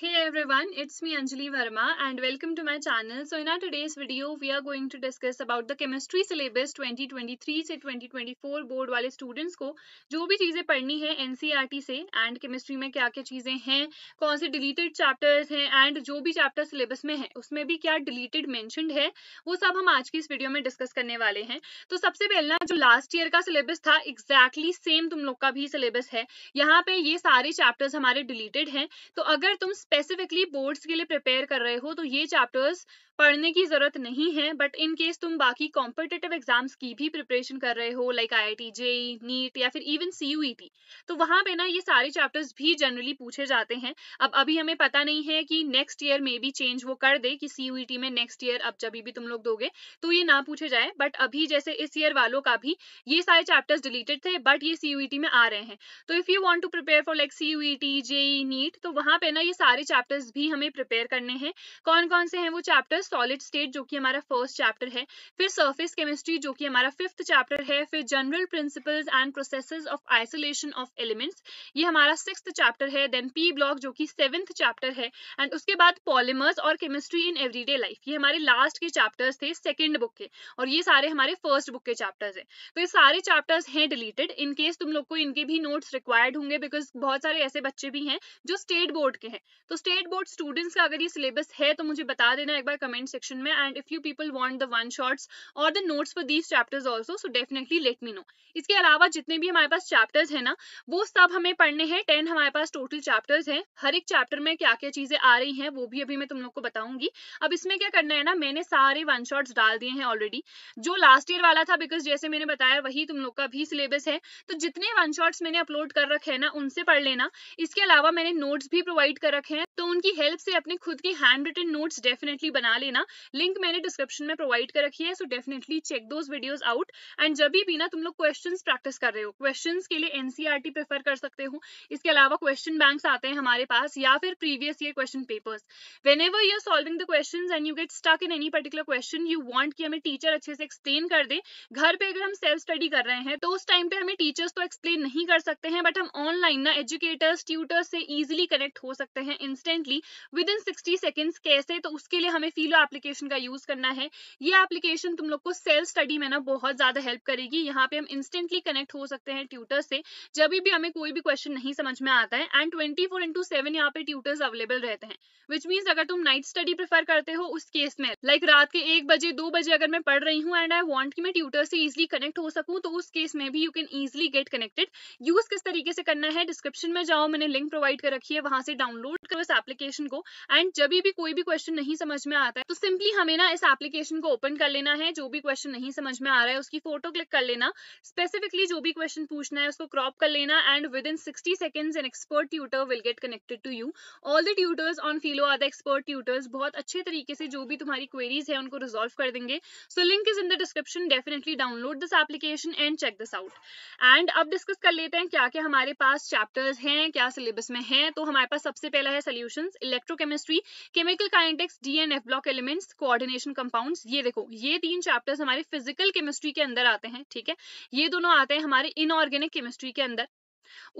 Hey everyone, it's me Anjali Verma and welcome to my channel. So in our today's video, we are going to discuss about the chemistry syllabus 2023 से 2024 board वाले students को जो भी चीज़ें पढ़नी है NCERT से and chemistry में क्या क्या चीज़ें हैं कौन से deleted chapters हैं and जो भी chapter syllabus में है उसमें भी क्या deleted mentioned है वो सब हम आज की इस video में discuss करने वाले हैं तो सबसे पहले ना जो last year का syllabus था exactly same तुम लोग का भी syllabus है यहाँ पे ये सारे chapters हमारे deleted हैं तो अगर तुम स्पेसिफिकली बोर्ड्स के लिए प्रिपेयर कर रहे हो तो ये चैप्टर्स पढ़ने की जरूरत नहीं है बट इन केस तुम बाकी कॉम्पिटेटिव एग्जाम्स की भी प्रिपरेशन कर रहे हो like I I JEE NEET या फिर इवन सी e तो वहां पे ना ये सारे चैप्टर्स भी जनरली पूछे जाते हैं अब अभी हमें पता नहीं है कि नेक्स्ट ईयर में भी चेंज वो कर दे कि सी e में नेक्स्ट ईयर अब जब भी तुम लोग दोगे तो ये ना पूछे जाए बट अभी जैसे इस ईयर वालों का भी ये सारे चैप्टर्स डिलीटेड थे बट ये सी e में आ रहे हैं तो if you want to prepare for like C JEE NEET तो वहां पे ना ये सारे सारे चैप्टर्स भी हमें प्रिपेयर करने हैं कौन कौन से हैं वो चैप्टर्स सॉलिड स्टेट जो कि हमारा फर्स्ट चैप्टर है फिर सर्फेस केमिस्ट्री जो कि हमारा फिफ्थ चैप्टर है फिर general principles and process of isolation of elements ये हमारा सिक्स चैप्टर है देन पी ब्लॉक जो कि सेवन्थ चैप्टर है एंड उसके बाद पॉलिमर्स और केमिस्ट्री इन एवरीडे लाइफ ये हमारे लास्ट के चैप्टर्स थे सेकेंड बुक के और ये सारे हमारे फर्स्ट बुक के चैप्टर्स हैं तो ये सारे चैप्टर्स हैं डिलीटेड इन केस तुम लोग को इनके भी नोट्स रिक्वायर्ड होंगे बिकॉज बहुत सारे ऐसे बच्चे भी हैं जो स्टेट बोर्ड के हैं तो स्टेट बोर्ड स्टूडेंट्स का अगर ये सिलेबस है तो मुझे बता देना एक बार कमेंट सेक्शन में and if you people want the one shots और the notes for these chapters also so definitely let me know इसके अलावा जितने भी हमारे पास चैप्टर्स है ना वो सब हमें पढ़ने हैं टेन हमारे पास टोटल चैप्टर्स हैं हर एक चैप्टर में क्या क्या चीजें आ रही हैं वो भी अभी मैं तुम लोग को बताऊंगी अब इसमें क्या करना है ना मैंने सारे वन शॉर्ट्स डाल दिए हैं ऑलरेडी जो लास्ट ईयर वाला था बिकॉज जैसे मैंने बताया वही तुम लोग का भी सिलेबस है तो जितने वन शॉर्ट्स मैंने अपलोड कर रखे हैं ना उनसे पढ़ लेना इसके अलावा मैंने नोट्स भी प्रोवाइड कर रखे हैं हैं तो उनकी हेल्प से अपने खुद के हैंड रिटन नोट्स डेफिनेटली बना लेना लिंक मैंने डिस्क्रिप्शन में प्रोवाइड कर रखी है so definitely check those videos out and जब भी ना तुम लोग क्वेश्चन प्रैक्टिस कर रहे हो क्वेश्चन के लिए एनसीआरटी प्रेफर e कर सकते हो इसके अलावा क्वेश्चन बैंक आते हैं हमारे पास या फिर previous year question papers whenever you're are solving the question and you get stuck in any particular question you want कि हमें टीचर अच्छे से एक्सप्लेन कर दे घर पे अगर हम सेल्फ स्टडी कर रहे हैं तो उस टाइम पे हमें टीचर्स तो एक्सप्लेन नहीं कर सकते हैं बट हम ऑनलाइन ना एजुकेटर्स ट्यूटर्स से इजिली कनेक्ट हो सकते हैं instantly within sixty seconds कैसे तो उसके लिए हमें फीलो एप्लीकेशन का यूज करना है ये एप्लीकेशन तुम लोग को सेल्फ स्टडी में ना बहुत ज्यादा हेल्प करेगी यहाँ पे हम इंस्टेंटली कनेक्ट हो सकते हैं ट्यूटर से जब भी हमें कोई भी क्वेश्चन नहीं समझ में आता है and twenty four into seven यहाँ पे ट्यूटर्स अवेलेबल रहते हैं विच मीन्स अगर तुम नाइट स्टडी प्रेफर करते हो उस केस में लाइक like रात के एक बजे दो बजे अगर मैं पढ़ रही हूँ एंड आई वॉन्ट की मैं ट्यूटर से इजिली कनेक्ट हो सकूँ तो उस केस में भी you can easily get connected use किस तरीके से करना है डिस्क्रिप्शन में जाओ मैंने लिंक प्रोवाइड कर रखी है वहां से डाउनलोड कर हो इस एप्लीकेशन को एंड जब भी कोई भी क्वेश्चन नहीं समझ में आता है तो सिंपली हमें ना इस एप्लीकेशन को ओपन कर लेना है जो भी क्वेश्चन नहीं समझ में आ रहा है उसकी फोटो क्लिक कर लेना स्पेसिफिकली जो भी क्वेश्चन पूछना है उसको क्रॉप कर लेना and within sixty seconds an expert tutor will get connected to you all the tutors on Filo are the expert tutors बहुत अच्छे तरीके से जो भी तुम्हारी क्वेरीज है उनको रिजोल्व कर देंगे so link is in the description definitely download this application and check this out and अब डिस्कस कर लेते हैं क्या क्या हमारे पास चैप्टर्स हैं क्या सिलेबस में है तो हमारे पास सबसे पहला है solution electrochemistry chemical kinetics D and F block elements coordination compounds ये देखो ये तीन चैप्टर्स हमारे फिजिकल केमिस्ट्री के अंदर आते हैं ठीक है ये दोनों आते हैं हमारे इनऑर्गेनिक केमिस्ट्री के अंदर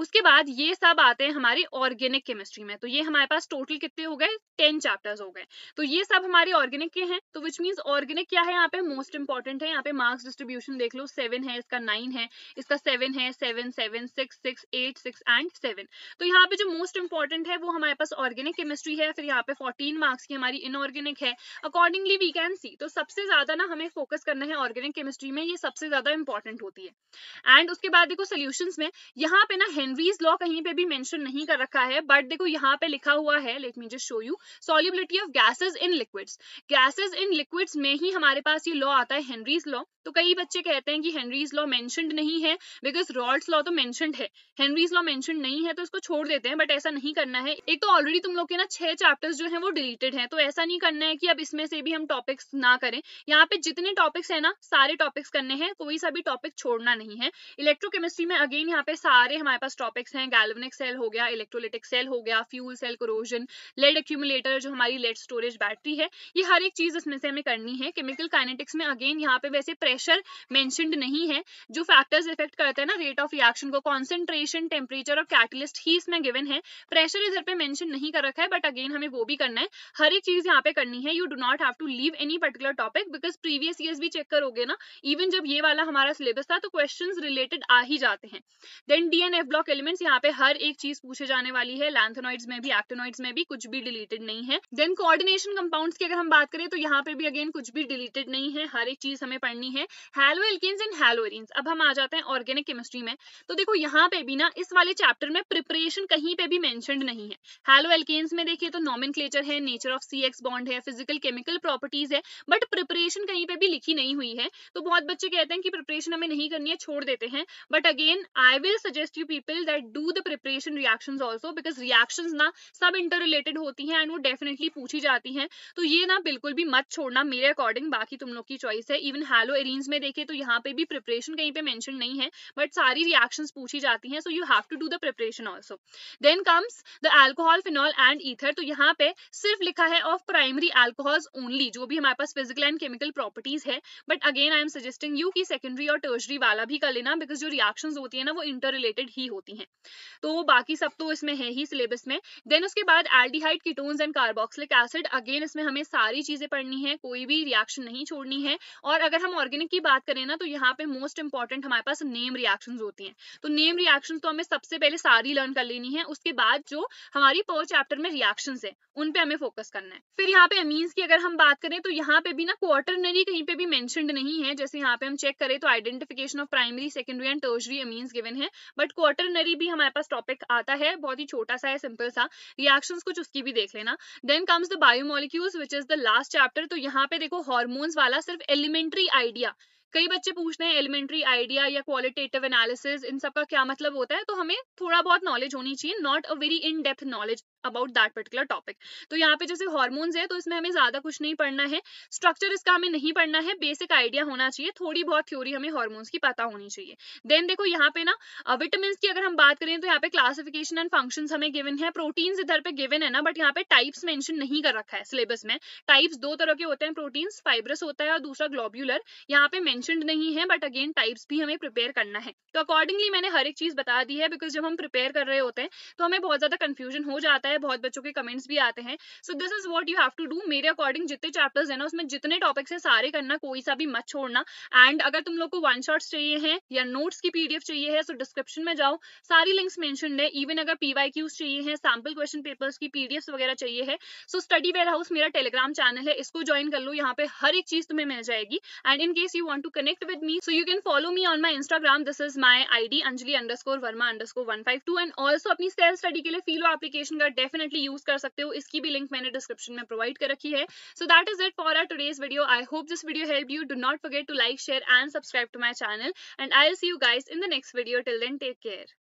उसके बाद ये सब आते हैं हमारे ऑर्गेनिक केमिस्ट्री में तो ये हमारे पास टोटल कितने हो गए टेन चैप्टर्स हो गए तो ये सब हमारे ऑर्गेनिक के हैं तो विच मीन्स ऑर्गेनिक क्या है यहाँ पे मोस्ट इंपॉर्टेंट है यहाँ पे मार्क्स डिस्ट्रीब्यूशन देख लो सेवन है इसका नाइन है इसका सेवन है seven seven six six eight six and seven तो यहाँ पे जो मोस्ट इंपॉर्टेंट है वो हमारे पास ऑर्गेनिक केमिस्ट्री है फिर यहाँ पे फोर्टीन मार्क्स की हमारी इनऑर्गेनिक है अकॉर्डिंगली वी कैन सी तो सबसे ज्यादा ना हमें फोकस करना है ऑर्गेनिक केमिस्ट्री में ये सबसे ज्यादा इंपॉर्टेंट होती है एंड उसके बाद देखो सोल्यूशन में यहाँ पे ना हेनरीज लॉ कहीं पे भी मैंशन नहीं कर रखा है बट देखो यहाँ पे लिखा हुआ है let me just show you solubility of gases in liquids gases in liquids में ही हमारे पास ये लॉ आता है हेनरीज लॉ तो कई बच्चे कहते हैं कि हेनरीज लॉ मैंशनड नहीं है बिकॉज रॉल्स लॉ तो मैंशनड है हेनरीज लॉ मैंशन नहीं है तो इसको छोड़ देते हैं बट ऐसा नहीं करना है एक तो ऑलरेडी तुम लोग के ना छह चैप्टर्स जो है वो डिलीटेड है तो ऐसा नहीं करना है कि अब इसमें से भी हम टॉपिक्स ना करें यहाँ पे जितने टॉपिक्स है ना सारे टॉपिक्स करने हैं कोई सा भी टॉपिक छोड़ना नहीं है इलेक्ट्रोकेमिस्ट्री में अगेन यहाँ पे सारे हमारे पास टॉपिक्स हैं गैल्वनिक सेल हो गया इलेक्ट्रोलिटिक सेल हो गया fuel cell corrosion lead accumulate indicator जो हमारी लेट स्टोरेज बैटरी है ये हर एक चीज इसमें से हमें करनी है केमिकल काइनेटिक्स में अगेन यहाँ पे वैसे प्रेशर मैंशनड नहीं है जो फैक्टर्स इफेक्ट करते हैं ना रेट ऑफ रिएक्शन को कॉन्सेंट्रेशन टेम्परेचर और कैटलिस्ट ही इसमें गिवन है प्रेशर इधर पे मैंशन नहीं कर रखा है बट अगेन हमें वो भी करना है हर एक चीज यहाँ पे करनी है you do not have to leave any particular topic because previous year भी चेक करोगे ना इवन जब ये वाला हमारा सिलेबस था तो क्वेश्चन रिलेटेड आ ही जाते हैं then D and F block elements यहाँ पे हर एक चीज पूछे जाने वाली है लैंथोनॉइड्स में भी एक्टोनॉइड्स में भी कुछ भी डिलीटेड नहीं है देन कोऑर्डिनेशन कंपाउंड की अगर हम बात करें तो यहाँ पे भी अगेन कुछ भी डिलीटेड नहीं है हर एक चीज हमें पढ़नी है हेलो एल्किन्स एंड हेलो अब हम आ जाते हैं ऑर्गेनिक केमिस्ट्री में तो देखो यहाँ पे भी ना इस वाले चैप्टर में प्रिपरेशन कहीं पे भी मैं नहीं है हेलो एल्केन्स में देखिए तो नॉमिन है nature of C X bond है फिजिकल केमिकल प्रॉपर्टीज है बट प्रिपरेशन कहीं पे भी लिखी नहीं हुई है तो बहुत बच्चे कहते हैं कि प्रिपरेशन हमें नहीं करनी है छोड़ देते हैं but again I will suggest you people that do the preparation reaction also because reaction ना सब इंटर रिलेटेड होती है एंड वो डेफिनेटली पूछी जाती हैं तो ये ना बिल्कुल भी मत छोड़ना मेरे अकॉर्डिंग बाकी तुम लोग की चॉइस है इवन हैलो एरीन्स में देखे तो यहाँ पे भी प्रिपरेशन कहीं पे मैंशन नहीं है बट सारी रिएक्शन पूछी जाती है so you have to do the preparation also then comes the alcohol phenol and ether तो यहाँ पे सिर्फ लिखा है ऑफ प्राइमरी एल्कोहल्स ओनली जो भी हमारे पास फिजिकल एंड केमिकल प्रॉपर्टीज है but again I am suggesting you की सेकेंडरी और टर्जरी वाला भी कर लेना बिकॉज जो रिएक्शन होती है ना वो इंटर रिलेटेड ही होती है तो बाकी सब तो इसमें है ही सिलेबस में देन उसके बाद aldehyde ketone and and acid again इसमें हमें सारी चीजें पढ़नी है कोई भी रिएक्शन नहीं छोड़नी है और अगर हम ऑर्गेनिक की बात करें ना तो यहाँ पे मोस्ट इंपॉर्टेंट हमारे पास नेम रिएक्शन होती है तो नेम रिएक्शन तो हमें सबसे पहले सारी लर्न कर लेनी है उसके बाद जो हमारी पर चैप्टर में रिएक्शन है उन पे हमें फोकस करना है फिर यहाँ पे अमीन्स की अगर हम बात करें तो यहाँ पे भी ना क्वार्टरनरी कहीं पे भी मैंशनड नहीं है जैसे यहाँ पे हम चेक करें तो identification of primary secondary and tertiary amines given है बट क्वार्टरनरी भी हमारे पास टॉपिक आता है बहुत ही छोटा सा है सिंपल सा रिएक्शन कुछ उसकी भी देख लेना ना then comes the biomolecules which is the last chapter तो यहाँ पे देखो हॉर्मोन्स वाला सिर्फ एलिमेंट्री आइडिया कई बच्चे पूछते हैं एलिमेंट्री आइडिया या क्वालिटेटिव एनालिसिस इन सब का क्या मतलब होता है तो हमें थोड़ा बहुत नॉलेज होनी चाहिए not a very in depth knowledge about that particular topic तो यहाँ पे जैसे हॉर्मोन्स है तो इसमें हमें ज्यादा कुछ नहीं पढ़ना है स्ट्रक्चर इसका हमें नहीं पढ़ना है बेसिक आइडिया होना चाहिए थोड़ी बहुत थ्योरी हमें हॉर्मोन्स की पता होनी चाहिए देन देखो यहाँ पे ना विटामिन की अगर हम बात करें तो यहाँ पे क्लासिफिकेशन एंड फंक्शन हमें गिवन है प्रोटीन्स इधर पे गिवन है ना बट यहाँ पे टाइप्स मेंशन नहीं कर रखा है सिलेबस में टाइप्स दो तरह के होते हैं प्रोटीन्स फाइब्रस होता है और दूसरा ग्लोब्यूलर यहाँ पे मैंशनड नहीं है बट अगेन टाइप्स भी हमें प्रिपेयर करना है तो अकॉर्डिंगली मैंने हर एक चीज़ बता दी है बिकॉज जब हम प्रिपेयर कर रहे होते हैं तो हमें बहुत ज़्यादा कन्फ्यूजन हो जाता है बहुत बच्चों के कमेंट्स भी आते हैं so this is what you have to do मेरे अकॉर्डिंग जितने चैप्टर्स है ना उसमें जितने टॉपिक्स है सारे करना कोई सा भी मत छोड़ना एंड अगर तुम लोग को वन शॉट्स चाहिए हैं या नोट्स की पीडीएफ चाहिए है सो तो डिस्क्रिप्शन में जाओ सारी लिंक्स मैंशन है इवन अगर पीवाई क्यूज चाहिए है सैम्पल क्वेश्चन पेपर्स की पीडीएफ वगैरह चाहिए है सो स्टडी वेयर हाउस मेरा टेलीग्राम चैनल है इसको ज्वाइन कर लो यहाँ पे हर एक चीज तुम्हें मिल जाएगी and in case you want to connect with me, so you can follow me on my Instagram. This is my ID Anjali underscore Verma underscore one five two and also अपनी self study के लिए Filo application का definitely use कर सकते हो इसकी भी link मैंने डिस्क्रिप्शन में प्रोवाइड कर रखी है so that is it for our today's video I hope this video help you do not forget to like share and subscribe to my channel and I see you guys in the next video till then take care